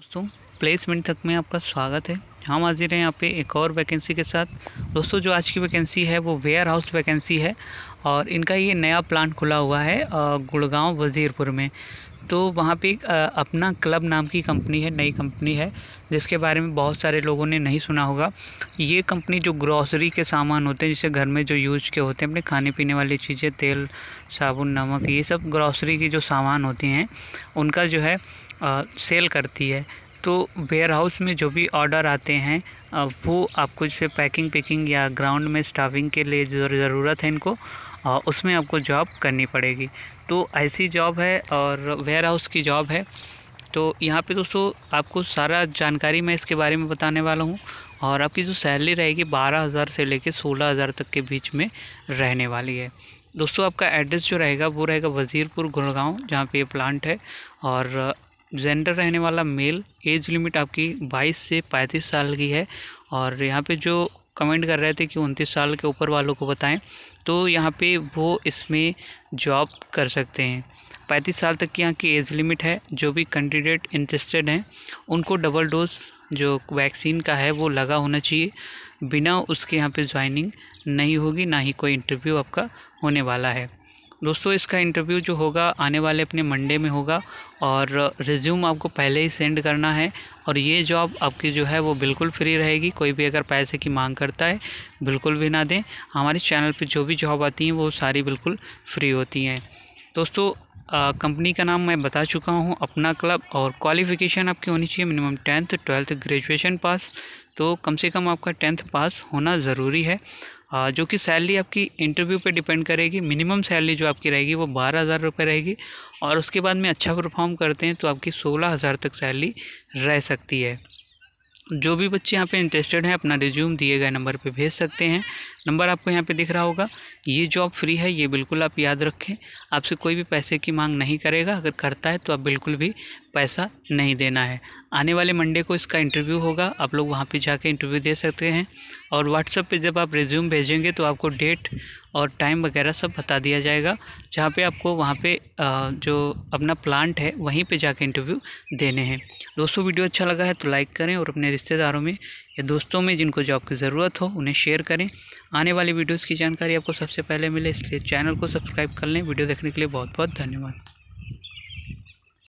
दोस्तों प्लेसमेंट तक में आपका स्वागत है हम हाजिर हैं यहाँ पे एक और वैकेंसी के साथ दोस्तों जो आज की वैकेंसी है वो वेयर हाउस वैकेंसी है और इनका ये नया प्लांट खुला हुआ है गुड़गांव वज़ीरपुर में तो वहाँ पे अपना क्लब नाम की कंपनी है नई कंपनी है जिसके बारे में बहुत सारे लोगों ने नहीं सुना होगा ये कंपनी जो ग्रॉसरी के सामान होते हैं जैसे घर में जो यूज के होते हैं अपने खाने पीने वाली चीज़ें तेल साबुन नमक ये सब ग्रॉसरी की जो सामान होती हैं उनका जो है आ, सेल करती है तो वेयर हाउस में जो भी ऑर्डर आते हैं वो आपको जैसे पैकिंग पैकिंग या ग्राउंड में स्टाफिंग के लिए ज़रूरत है इनको उसमें आपको जॉब करनी पड़ेगी तो ऐसी जॉब है और वेयर हाउस की जॉब है तो यहाँ पे दोस्तों आपको सारा जानकारी मैं इसके बारे में बताने वाला हूँ और आपकी जो सैलरी रहेगी बारह हज़ार से लेके सोलह हज़ार तक के बीच में रहने वाली है दोस्तों आपका एड्रेस जो रहेगा वो रहेगा वज़ीरपुर गुड़गांव जहाँ पे ये प्लांट है और जेंडर रहने वाला मेल एज लिमिट आपकी 22 से 35 साल की है और यहाँ पे जो कमेंट कर रहे थे कि उनतीस साल के ऊपर वालों को बताएं तो यहाँ पे वो इसमें जॉब कर सकते हैं पैंतीस साल तक की यहाँ की एज लिमिट है जो भी कैंडिडेट इंटरेस्टेड हैं उनको डबल डोज जो वैक्सीन का है वो लगा होना चाहिए बिना उसके यहाँ पे ज्वाइनिंग नहीं होगी ना ही कोई इंटरव्यू आपका होने वाला है दोस्तों इसका इंटरव्यू जो होगा आने वाले अपने मंडे में होगा और रिज्यूम आपको पहले ही सेंड करना है और ये जॉब आपकी जो है वो बिल्कुल फ्री रहेगी कोई भी अगर पैसे की मांग करता है बिल्कुल भी ना दें हमारे चैनल पर जो भी जॉब आती हैं वो सारी बिल्कुल फ्री होती हैं दोस्तों कंपनी का नाम मैं बता चुका हूँ अपना क्लब और क्वालिफ़िकेशन आपकी होनी चाहिए minimum tenth twelfth graduation pass तो कम से कम आपका टेंथ पास होना ज़रूरी है हाँ, जो कि सैलरी आपकी इंटरव्यू पे डिपेंड करेगी मिनिमम सैलरी जो आपकी रहेगी वो बारह हज़ार रुपये रहेगी और उसके बाद में अच्छा परफॉर्म करते हैं तो आपकी सोलह हज़ार तक सैलरी रह सकती है जो भी बच्चे यहाँ पे इंटरेस्टेड हैं अपना रिज्यूम दिए गए नंबर पे भेज सकते हैं नंबर आपको यहाँ पे दिख रहा होगा ये जॉब फ्री है ये बिल्कुल आप याद रखें आपसे कोई भी पैसे की मांग नहीं करेगा अगर करता है तो आप बिल्कुल भी पैसा नहीं देना है आने वाले मंडे को इसका इंटरव्यू होगा आप लोग वहाँ पे जाके इंटरव्यू दे सकते हैं और व्हाट्सअप पे जब आप रिज्यूम भेजेंगे तो आपको डेट और टाइम वगैरह सब बता दिया जाएगा जहाँ पे आपको वहाँ पे जो अपना प्लांट है वहीं पे जाके इंटरव्यू देने हैं दोस्तों वीडियो अच्छा लगा है तो लाइक करें और अपने रिश्तेदारों में या दोस्तों में जिनको जॉब की ज़रूरत हो उन्हें शेयर करें आने वाली वीडियोज़ की जानकारी आपको सबसे पहले मिले इसलिए चैनल को सब्सक्राइब कर लें वीडियो देखने के लिए बहुत बहुत धन्यवाद